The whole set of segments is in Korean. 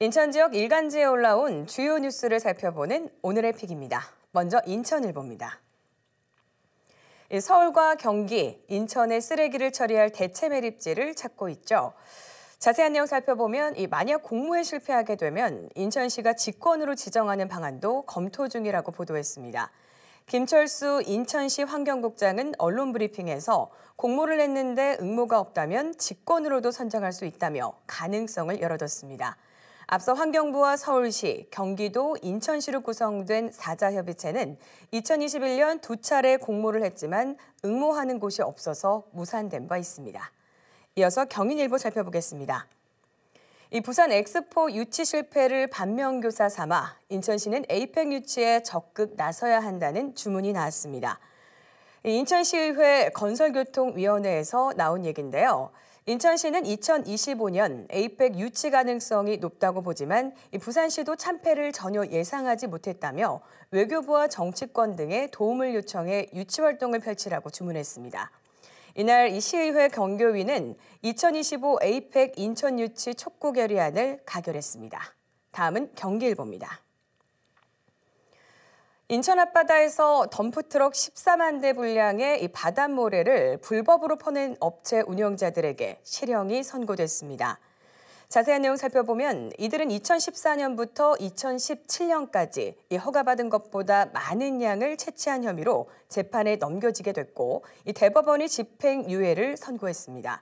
인천 지역 일간지에 올라온 주요 뉴스를 살펴보는 오늘의 픽입니다. 먼저 인천일보입니다. 서울과 경기, 인천의 쓰레기를 처리할 대체 매립지를 찾고 있죠. 자세한 내용 살펴보면 이 만약 공모에 실패하게 되면 인천시가 직권으로 지정하는 방안도 검토 중이라고 보도했습니다. 김철수 인천시 환경국장은 언론 브리핑에서 공모를 했는데 응모가 없다면 직권으로도 선정할 수 있다며 가능성을 열어뒀습니다. 앞서 환경부와 서울시, 경기도, 인천시로 구성된 사자협의체는 2021년 두 차례 공모를 했지만 응모하는 곳이 없어서 무산된 바 있습니다. 이어서 경인일보 살펴보겠습니다. 이 부산 엑스포 유치 실패를 반면교사 삼아 인천시는 에이펙 유치에 적극 나서야 한다는 주문이 나왔습니다. 인천시의회 건설교통위원회에서 나온 얘긴데요. 인천시는 2025년 에이펙 유치 가능성이 높다고 보지만 부산시도 참패를 전혀 예상하지 못했다며 외교부와 정치권 등의 도움을 요청해 유치 활동을 펼치라고 주문했습니다. 이날 이 시의회 경교위는 2025 에이펙 인천 유치 촉구 결의안을 가결했습니다. 다음은 경기일보입니다. 인천 앞바다에서 덤프트럭 14만 대 분량의 이 바닷모래를 불법으로 퍼낸 업체 운영자들에게 실형이 선고됐습니다. 자세한 내용 살펴보면 이들은 2014년부터 2017년까지 허가받은 것보다 많은 양을 채취한 혐의로 재판에 넘겨지게 됐고 대법원이 집행유예를 선고했습니다.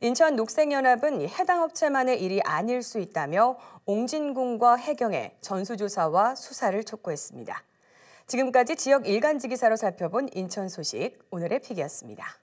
인천 녹색연합은 해당 업체만의 일이 아닐 수 있다며 옹진군과 해경에 전수조사와 수사를 촉구했습니다. 지금까지 지역 일간지 기사로 살펴본 인천 소식 오늘의 픽이었습니다.